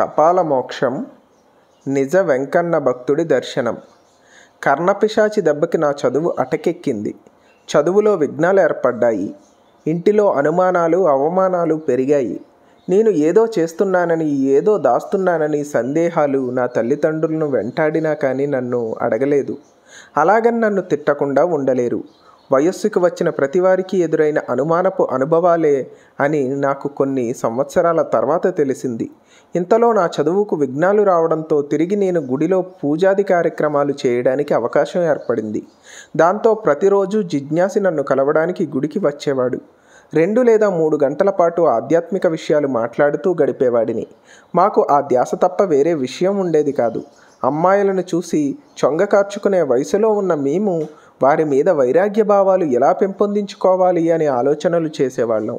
కపాల మోక్షం నిజ వెంకన్న భక్తుడి దర్శనం కర్ణపిశాచి దెబ్బకి నా చదువు అటకెక్కింది చదువులో విఘ్నాలు ఏర్పడ్డాయి ఇంటిలో అనుమానాలు అవమానాలు పెరిగాయి నేను ఏదో చేస్తున్నానని ఏదో దాస్తున్నానని సందేహాలు నా తల్లిదండ్రులను వెంటాడినా కానీ నన్ను అడగలేదు అలాగని నన్ను తిట్టకుండా ఉండలేరు వయస్సుకు వచ్చిన ప్రతివారికి ఎదురైన అనుమానపు అనుభవాలే అని నాకు కొన్ని సంవత్సరాల తర్వాత తెలిసింది ఇంతలో నా చదువుకు విఘ్నాలు రావడంతో తిరిగి నేను గుడిలో పూజాది కార్యక్రమాలు చేయడానికి అవకాశం ఏర్పడింది దాంతో ప్రతిరోజు జిజ్ఞాసి నన్ను కలవడానికి గుడికి వచ్చేవాడు రెండు లేదా మూడు గంటల పాటు ఆధ్యాత్మిక విషయాలు మాట్లాడుతూ గడిపేవాడిని మాకు ఆ ధ్యాస తప్ప వేరే విషయం ఉండేది కాదు అమ్మాయిలను చూసి చొంగ కార్చుకునే వయసులో ఉన్న మేము వారి మీద వైరాగ్య భావాలు ఎలా పెంపొందించుకోవాలి అనే ఆలోచనలు చేసేవాళ్ళం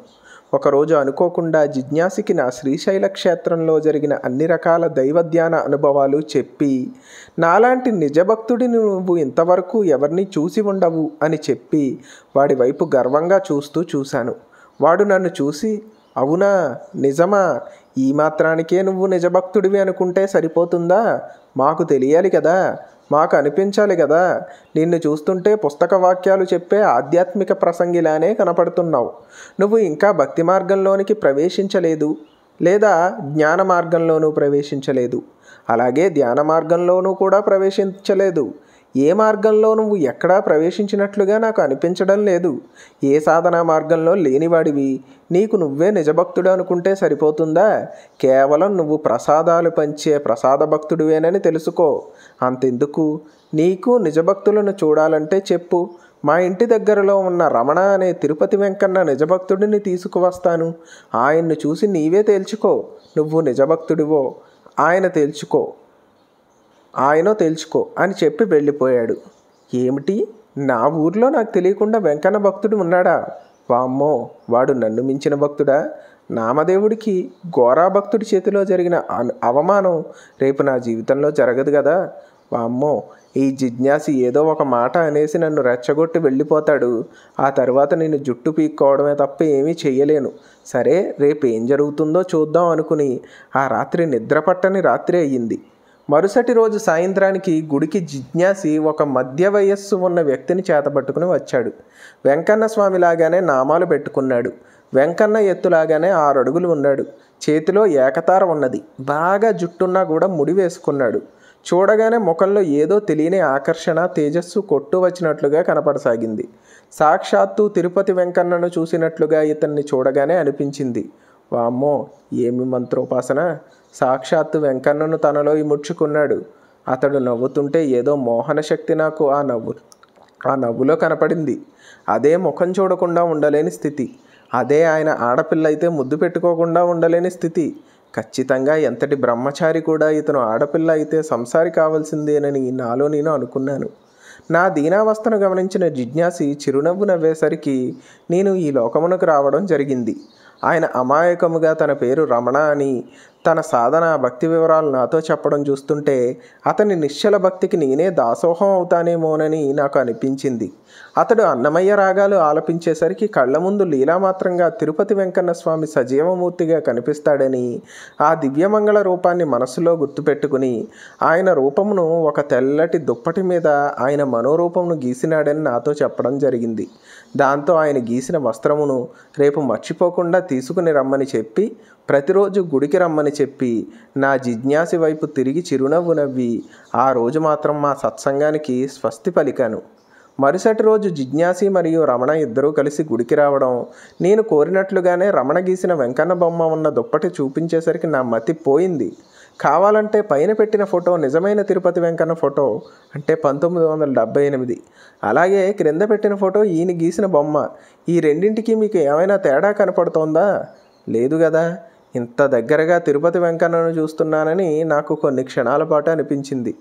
ఒకరోజు అనుకోకుండా జిజ్ఞాసికి నా శ్రీశైల క్షేత్రంలో జరిగిన అన్ని రకాల దైవధ్యాన అనుభవాలు చెప్పి నాలాంటి నిజభక్తుడిని నువ్వు ఇంతవరకు ఎవరిని చూసి ఉండవు అని చెప్పి వాడి వైపు గర్వంగా చూస్తూ చూశాను వాడు నన్ను చూసి అవునా నిజమా ఈ మాత్రానికే నువ్వు నిజభక్తుడివి అనుకుంటే సరిపోతుందా మాకు తెలియాలి కదా మాకు అనిపించాలి కదా నిన్ను చూస్తుంటే పుస్తక వాక్యాలు చెప్పే ఆధ్యాత్మిక ప్రసంగిలానే కనపడుతున్నావు నువ్వు ఇంకా భక్తి మార్గంలోనికి ప్రవేశించలేదు లేదా జ్ఞాన మార్గంలోనూ ప్రవేశించలేదు అలాగే ధ్యాన మార్గంలోనూ కూడా ప్రవేశించలేదు ఏ మార్గంలో నువ్వు ఎక్కడా ప్రవేశించినట్లుగా నాకు అనిపించడం లేదు ఏ సాధన మార్గంలో లేనివాడివి నీకు నువ్వే నిజభక్తుడు అనుకుంటే సరిపోతుందా కేవలం నువ్వు ప్రసాదాలు పంచే ప్రసాద భక్తుడివేనని తెలుసుకో అంతెందుకు నీకు నిజభక్తులను చూడాలంటే చెప్పు మా ఇంటి దగ్గరలో ఉన్న రమణ అనే తిరుపతి వెంకన్న నిజభక్తుడిని తీసుకువస్తాను ఆయన్ను చూసి నీవే తేల్చుకో నువ్వు నిజభక్తుడివో ఆయన తేల్చుకో ఆయనో తెలుసుకో అని చెప్పి వెళ్ళిపోయాడు ఏమిటి నా ఊర్లో నాకు తెలియకుండా వెంకన్న భక్తుడు ఉన్నాడా వామ్మో వాడు నన్ను మించిన భక్తుడా నామదేవుడికి ఘోరా భక్తుడి చేతిలో జరిగిన అవమానం రేపు నా జీవితంలో జరగదు కదా వామ్మో ఈ జిజ్ఞాసి ఏదో ఒక మాట అనేసి నన్ను రెచ్చగొట్టి వెళ్ళిపోతాడు ఆ తర్వాత నేను జుట్టు పీక్కోవడమే తప్ప ఏమీ చేయలేను సరే రేపు ఏం జరుగుతుందో చూద్దాం అనుకుని ఆ రాత్రి నిద్ర పట్టని రాత్రి అయ్యింది మరుసటి రోజు సాయంత్రానికి గుడికి జిజ్ఞాసి ఒక మధ్య వయస్సు ఉన్న వ్యక్తిని చేతబట్టుకుని వచ్చాడు వెంకన్న స్వామిలాగానే నామాలు పెట్టుకున్నాడు వెంకన్న ఎత్తులాగానే ఆరు అడుగులు ఉన్నాడు చేతిలో ఏకతార ఉన్నది బాగా జుట్టున్నా కూడా ముడి వేసుకున్నాడు చూడగానే ముఖంలో ఏదో తెలియని ఆకర్షణ తేజస్సు కొట్టు వచ్చినట్లుగా కనపడసాగింది సాక్షాత్తు తిరుపతి వెంకన్నను చూసినట్లుగా ఇతన్ని చూడగానే అనిపించింది వామ్మో ఏమి మంత్రోపాసన సాక్షాత్తు వెంకన్నను తనలో ఇముడ్చుకున్నాడు అతడు నవ్వుతుంటే ఏదో మోహన శక్తి నాకు ఆ నవ్వు ఆ నవ్వులో కనపడింది అదే ముఖం చూడకుండా ఉండలేని స్థితి అదే ఆయన ఆడపిల్ల అయితే ముద్దు పెట్టుకోకుండా ఉండలేని స్థితి ఖచ్చితంగా ఎంతటి బ్రహ్మచారి కూడా ఇతను ఆడపిల్ల అయితే సంసారి కావాల్సిందేనని నాలో నేను అనుకున్నాను నా దీనావస్థను గమనించిన జిజ్ఞాసి చిరునవ్వు నవ్వేసరికి నేను ఈ లోకమునకు రావడం జరిగింది ఆయన అమాయకముగా తన పేరు రమణ అని తన సాధన భక్తి వివరాలు నాతో చెప్పడం చూస్తుంటే అతని నిశ్చల భక్తికి నేనే దాసోహం అవుతానేమోనని నాకు అనిపించింది అతడు అన్నమయ్య రాగాలు ఆలపించేసరికి కళ్ళ ముందు లీలామాత్రంగా తిరుపతి వెంకన్న స్వామి సజీవమూర్తిగా కనిపిస్తాడని ఆ దివ్యమంగళ రూపాన్ని మనసులో గుర్తుపెట్టుకుని ఆయన రూపమును ఒక తెల్లటి దుప్పటి మీద ఆయన మనోరూపమును గీసినాడని నాతో చెప్పడం జరిగింది దాంతో ఆయన గీసిన వస్త్రమును రేపు మర్చిపోకుండా తీసుకుని రమ్మని చెప్పి ప్రతిరోజు గుడికి రమ్మని చెప్పి నా జిజ్ఞాసి వైపు తిరిగి చిరునవ్వు నవ్వి ఆ రోజు మాత్రం మా సత్సంగానికి స్వస్తి పలికాను మరుసటి రోజు జిజ్ఞాసి మరియు రమణ ఇద్దరూ కలిసి గుడికి రావడం నేను కోరినట్లుగానే రమణ గీసిన వెంకన్న బొమ్మ ఉన్న దుప్పటి చూపించేసరికి నా మతి పోయింది కావాలంటే పైన పెట్టిన ఫోటో నిజమైన తిరుపతి వెంకన్న ఫోటో అంటే పంతొమ్మిది వందల డెబ్బై ఎనిమిది అలాగే క్రింద పెట్టిన ఫోటో ఈయన గీసిన బొమ్మ ఈ రెండింటికి మీకు ఏమైనా తేడా కనపడుతోందా లేదు కదా ఇంత దగ్గరగా తిరుపతి వెంకన్నను చూస్తున్నానని నాకు కొన్ని క్షణాల పాటు అనిపించింది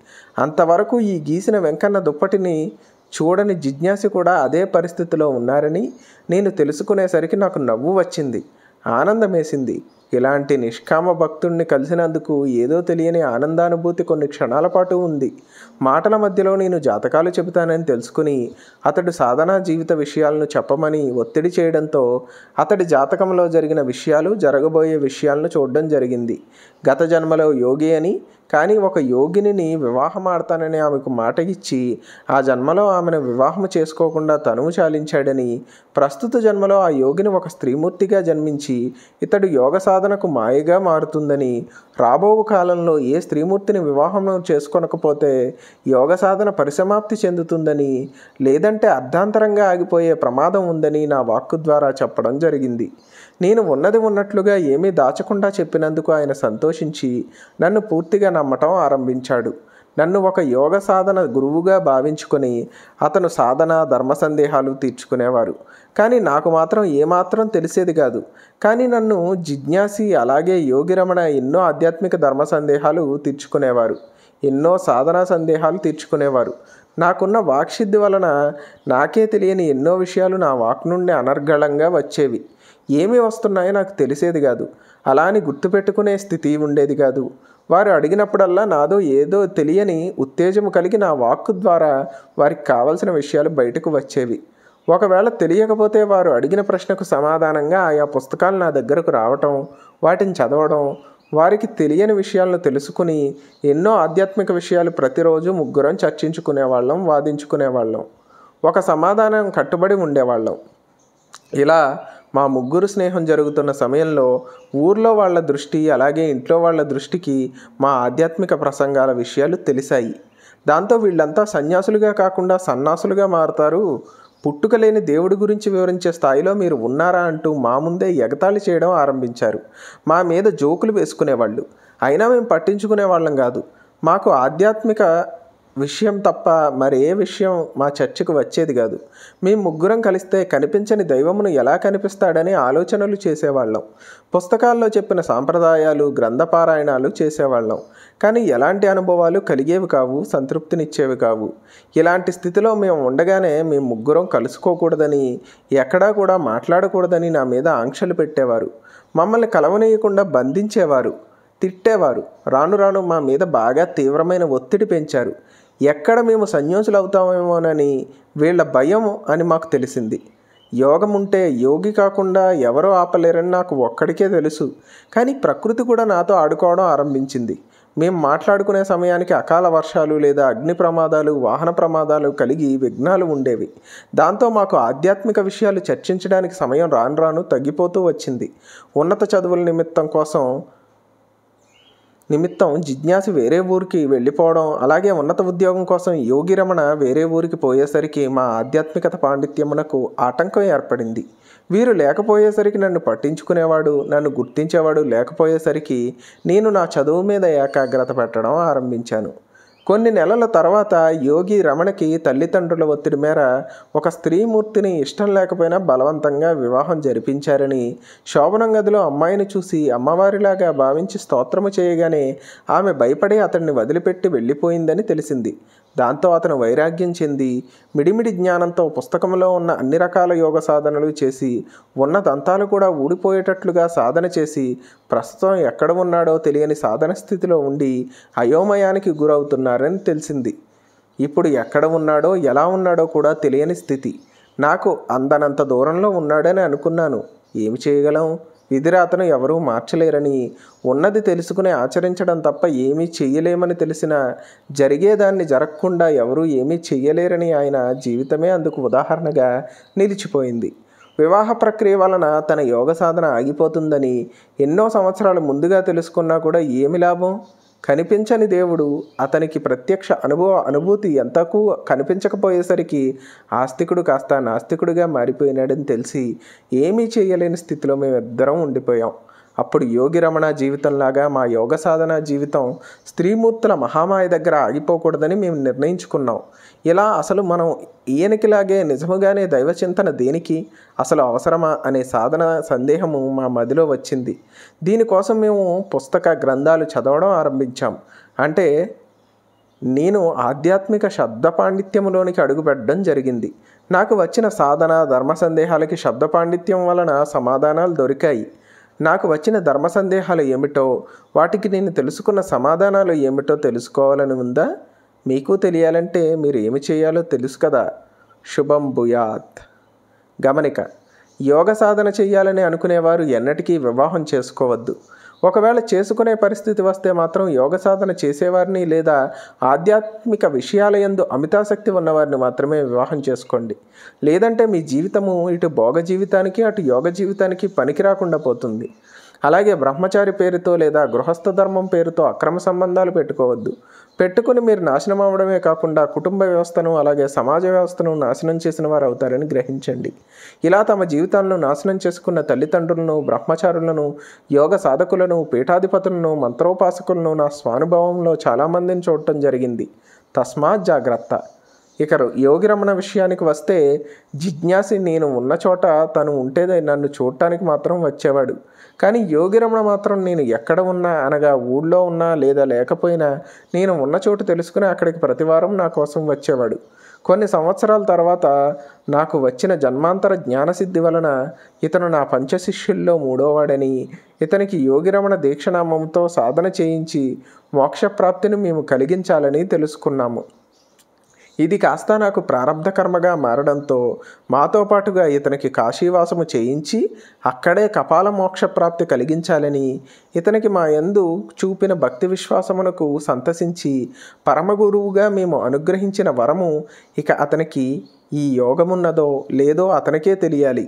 అంతవరకు ఈ గీసిన వెంకన్న దుప్పటిని చూడని జిజ్ఞాసి కూడా అదే పరిస్థితిలో ఉన్నారని నేను తెలుసుకునేసరికి నాకు నవ్వు వచ్చింది ఆనందమేసింది ఇలాంటి నిష్కామ భక్తుడిని కలిసినందుకు ఏదో తెలియని ఆనందానుభూతి కొన్ని క్షణాల పాటు ఉంది మాటల మధ్యలో నేను జాతకాలు చెబుతానని తెలుసుకుని అతడు సాధనా జీవిత విషయాలను చెప్పమని ఒత్తిడి చేయడంతో అతడి జాతకంలో జరిగిన విషయాలు జరగబోయే విషయాలను చూడడం జరిగింది గత జన్మలో యోగి అని కానీ ఒక యోగిని వివాహం ఆడతానని ఆమెకు మాట ఇచ్చి ఆ జన్మలో ఆమెను వివాహం చేసుకోకుండా తనువు చాలించాడని ప్రస్తుత జన్మలో ఆ యోగిని ఒక స్త్రీమూర్తిగా జన్మించి ఇతడు యోగ సాధనకు మాయగా మారుతుందని రాబో కాలంలో ఏ స్త్రీమూర్తిని వివాహం చేసుకోనకపోతే యోగ సాధన పరిసమాప్తి చెందుతుందని లేదంటే అర్ధాంతరంగా ఆగిపోయే ప్రమాదం ఉందని నా వాక్కు ద్వారా చెప్పడం జరిగింది నేను ఉన్నది ఉన్నట్లుగా ఏమీ దాచకుండా చెప్పినందుకు ఆయన సంతోషించి నన్ను పూర్తిగా నా నమ్మటం ఆరంభించాడు నన్ను ఒక యోగ సాధన గురువుగా భావించుకొని అతను సాధన ధర్మ సందేహాలు తీర్చుకునేవారు కానీ నాకు మాత్రం ఏమాత్రం తెలిసేది కాదు కానీ నన్ను జిజ్ఞాసి అలాగే యోగి రమణ ఎన్నో ఆధ్యాత్మిక ధర్మ సందేహాలు తీర్చుకునేవారు ఎన్నో సాధన సందేహాలు తీర్చుకునేవారు నాకున్న వాక్సిద్ధి వలన నాకే తెలియని ఎన్నో విషయాలు నా వాక్ నుండి అనర్గళంగా వచ్చేవి ఏమి వస్తున్నాయో నాకు తెలిసేది కాదు అలా అని గుర్తుపెట్టుకునే స్థితి ఉండేది కాదు వారు అడిగినప్పుడల్లా నాదో ఏదో తెలియని ఉత్తేజము కలిగి నా వాక్కు ద్వారా వారికి కావలసిన విషయాలు బయటకు వచ్చేవి ఒకవేళ తెలియకపోతే వారు అడిగిన ప్రశ్నకు సమాధానంగా ఆయా పుస్తకాలు నా దగ్గరకు రావటం వాటిని చదవడం వారికి తెలియని విషయాలను తెలుసుకుని ఎన్నో ఆధ్యాత్మిక విషయాలు ప్రతిరోజు ముగ్గురం చర్చించుకునేవాళ్ళం వాదించుకునేవాళ్ళం ఒక సమాధానం కట్టుబడి ఉండేవాళ్ళం ఇలా మా ముగ్గురు స్నేహం జరుగుతున్న సమయంలో ఊర్లో వాళ్ళ దృష్టి అలాగే ఇంట్లో వాళ్ళ దృష్టికి మా ఆధ్యాత్మిక ప్రసంగాల విషయాలు తెలిసాయి దాంతో వీళ్ళంతా సన్యాసులుగా కాకుండా సన్నాసులుగా మారుతారు పుట్టుక లేని దేవుడి గురించి వివరించే స్థాయిలో మీరు ఉన్నారా అంటూ మా ముందే ఎగతాళి చేయడం ఆరంభించారు మా మీద జోకులు వేసుకునేవాళ్ళు అయినా మేము పట్టించుకునే వాళ్ళం కాదు మాకు ఆధ్యాత్మిక విషయం తప్ప మరి ఏ విషయం మా చర్చకు వచ్చేది కాదు మేము ముగ్గురం కలిస్తే కనిపించని దైవమును ఎలా కనిపిస్తాడని ఆలోచనలు చేసేవాళ్ళం పుస్తకాల్లో చెప్పిన సాంప్రదాయాలు గ్రంథపారాయణాలు చేసేవాళ్ళం కానీ ఎలాంటి అనుభవాలు కలిగేవి కావు సంతృప్తినిచ్చేవి కావు ఇలాంటి స్థితిలో మేము ఉండగానే మేము ముగ్గురం కలుసుకోకూడదని ఎక్కడా కూడా మాట్లాడకూడదని నా మీద ఆంక్షలు పెట్టేవారు మమ్మల్ని కలవనీయకుండా బంధించేవారు తిట్టేవారు రాను రాను మా మీద బాగా తీవ్రమైన ఒత్తిడి పెంచారు ఎక్కడ మేము సన్యాసులు అవుతామేమోనని వీళ్ళ భయం అని మాకు తెలిసింది యోగం ఉంటే యోగి కాకుండా ఎవరో ఆపలేరని నాకు ఒక్కడికే తెలుసు కానీ ప్రకృతి కూడా నాతో ఆడుకోవడం ఆరంభించింది మేము మాట్లాడుకునే సమయానికి అకాల వర్షాలు లేదా అగ్ని ప్రమాదాలు వాహన ప్రమాదాలు కలిగి విఘ్నాలు ఉండేవి దాంతో మాకు ఆధ్యాత్మిక విషయాలు చర్చించడానికి సమయం రాను రాను తగ్గిపోతూ వచ్చింది ఉన్నత చదువుల నిమిత్తం కోసం నిమిత్తం జిజ్ఞాసి వేరే ఊరికి వెళ్ళిపోవడం అలాగే ఉన్నత ఉద్యోగం కోసం యోగి రమణ వేరే ఊరికి పోయేసరికి మా ఆధ్యాత్మికత పాండిత్యమునకు ఆటంకం ఏర్పడింది వీరు లేకపోయేసరికి నన్ను పట్టించుకునేవాడు నన్ను గుర్తించేవాడు లేకపోయేసరికి నేను నా చదువు మీద ఏకాగ్రత పెట్టడం ఆరంభించాను కొన్ని నెలల తర్వాత యోగి రమణకి తల్లిదండ్రుల ఒత్తిడి మేర ఒక స్త్రీమూర్తిని ఇష్టం లేకపోయినా బలవంతంగా వివాహం జరిపించారని శోభనం గదిలో అమ్మాయిని చూసి అమ్మవారిలాగా భావించి స్తోత్రము చేయగానే ఆమె భయపడి అతన్ని వదిలిపెట్టి వెళ్ళిపోయిందని తెలిసింది దాంతో అతను వైరాగ్యం చెంది మిడిమిడి జ్ఞానంతో పుస్తకంలో ఉన్న అన్ని రకాల యోగ సాధనలు చేసి ఉన్న దంతాలు కూడా ఊడిపోయేటట్లుగా సాధన చేసి ప్రస్తుతం ఎక్కడ ఉన్నాడో తెలియని సాధన స్థితిలో ఉండి అయోమయానికి గురవుతున్నారని తెలిసింది ఇప్పుడు ఎక్కడ ఉన్నాడో ఎలా ఉన్నాడో కూడా తెలియని స్థితి నాకు అందనంత దూరంలో ఉన్నాడని అనుకున్నాను ఏమి చేయగలం విధిరాతను ఎవరూ మార్చలేరని ఉన్నది తెలుసుకుని ఆచరించడం తప్ప ఏమీ చెయ్యలేమని తెలిసిన జరిగేదాన్ని జరగకుండా ఎవరూ ఏమీ చెయ్యలేరని ఆయన జీవితమే అందుకు ఉదాహరణగా నిలిచిపోయింది వివాహ ప్రక్రియ వలన తన యోగ సాధన ఆగిపోతుందని ఎన్నో సంవత్సరాలు ముందుగా తెలుసుకున్నా కూడా ఏమి లాభం కనిపించని దేవుడు అతనికి ప్రత్యక్ష అనుభవ అనుభూతి ఎంతకు కనిపించకపోయేసరికి ఆస్తికుడు కాస్త నాస్తికుడిగా మారిపోయినాడని తెలిసి ఏమీ చేయలేని స్థితిలో మేమిద్దరం ఉండిపోయాం అప్పుడు యోగి రమణ జీవితంలాగా మా యోగ సాధన జీవితం స్త్రీమూర్తుల మహామాయ దగ్గర ఆగిపోకూడదని మేము నిర్ణయించుకున్నాం ఇలా అసలు మనం ఈయనకిలాగే నిజముగానే దైవచింతన దేనికి అసలు అవసరమా అనే సాధన సందేహము మా మదిలో వచ్చింది దీనికోసం మేము పుస్తక గ్రంథాలు చదవడం ఆరంభించాం అంటే నేను ఆధ్యాత్మిక శబ్ద పాండిత్యంలోనికి అడుగుపెట్టడం జరిగింది నాకు వచ్చిన సాధన ధర్మ సందేహాలకి శబ్ద పాండిత్యం వలన సమాధానాలు దొరికాయి నాకు వచ్చిన ధర్మ సందేహాలు ఏమిటో వాటికి నేను తెలుసుకున్న సమాధానాలు ఏమిటో తెలుసుకోవాలని ఉందా మీకు తెలియాలంటే మీరు ఏమి చేయాలో తెలుసు కదా శుభం భూయాత్ గమనిక యోగ సాధన చేయాలని అనుకునేవారు ఎన్నటికీ వివాహం చేసుకోవద్దు ఒకవేళ చేసుకునే పరిస్థితి వస్తే మాత్రం యోగ సాధన చేసేవారిని లేదా ఆధ్యాత్మిక విషయాల ఎందు అమితాసక్తి ఉన్నవారిని మాత్రమే వివాహం చేసుకోండి లేదంటే మీ జీవితము ఇటు భోగ జీవితానికి అటు యోగ జీవితానికి పనికి రాకుండా పోతుంది అలాగే బ్రహ్మచారి పేరుతో లేదా గృహస్థ ధర్మం పేరుతో అక్రమ సంబంధాలు పెట్టుకోవద్దు పెట్టుకుని మీరు నాశనం అవడమే కాకుండా కుటుంబ వ్యవస్థను అలాగే సమాజ వ్యవస్థను నాశనం చేసిన వారు అవుతారని గ్రహించండి ఇలా తమ జీవితాలను నాశనం చేసుకున్న తల్లిదండ్రులను బ్రహ్మచారులను యోగ సాధకులను పీఠాధిపతులను మంత్రోపాసకులను నా స్వానుభవంలో చాలామందిని చూడటం జరిగింది తస్మాత్ జాగ్రత్త ఇక రమణ విషయానికి వస్తే జిజ్ఞాసి నేను ఉన్న చోట తను ఉంటేదే నన్ను చూడటానికి మాత్రం వచ్చేవాడు కానీ యోగి రమణ మాత్రం నేను ఎక్కడ ఉన్నా అనగా ఊళ్ళో ఉన్నా లేదా లేకపోయినా నేను ఉన్న చోటు తెలుసుకుని అక్కడికి ప్రతివారం నా కోసం వచ్చేవాడు కొన్ని సంవత్సరాల తర్వాత నాకు వచ్చిన జన్మాంతర జ్ఞానసిద్ధి వలన ఇతను నా పంచశిష్యుల్లో మూడోవాడని ఇతనికి యోగిరమణ దీక్షనామంతో సాధన చేయించి మోక్షప్రాప్తిని మేము కలిగించాలని తెలుసుకున్నాము ఇది కాస్త నాకు ప్రారంభ కర్మగా మారడంతో మాతో పాటుగా ఇతనికి కాశీవాసము చేయించి అక్కడే కపాల మోక్షప్రాప్తి కలిగించాలని ఇతనికి మా యందు చూపిన భక్తి విశ్వాసమునకు సంతసించి పరమగురువుగా మేము అనుగ్రహించిన వరము ఇక అతనికి ఈ యోగమున్నదో లేదో అతనికే తెలియాలి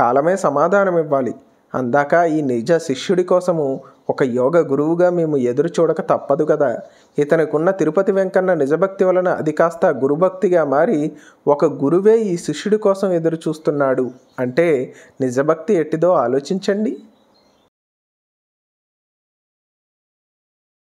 కాలమే సమాధానం ఇవ్వాలి అందాక ఈ నిజ శిష్యుడి కోసము ఒక యోగ గురువుగా మేము ఎదురు చూడక తప్పదు కదా ఇతనికున్న తిరుపతి వెంకన్న నిజభక్తి వలన అది కాస్త గురుభక్తిగా మారి ఒక గురువే ఈ శిష్యుడి కోసం ఎదురు చూస్తున్నాడు అంటే నిజభక్తి ఎట్టిదో ఆలోచించండి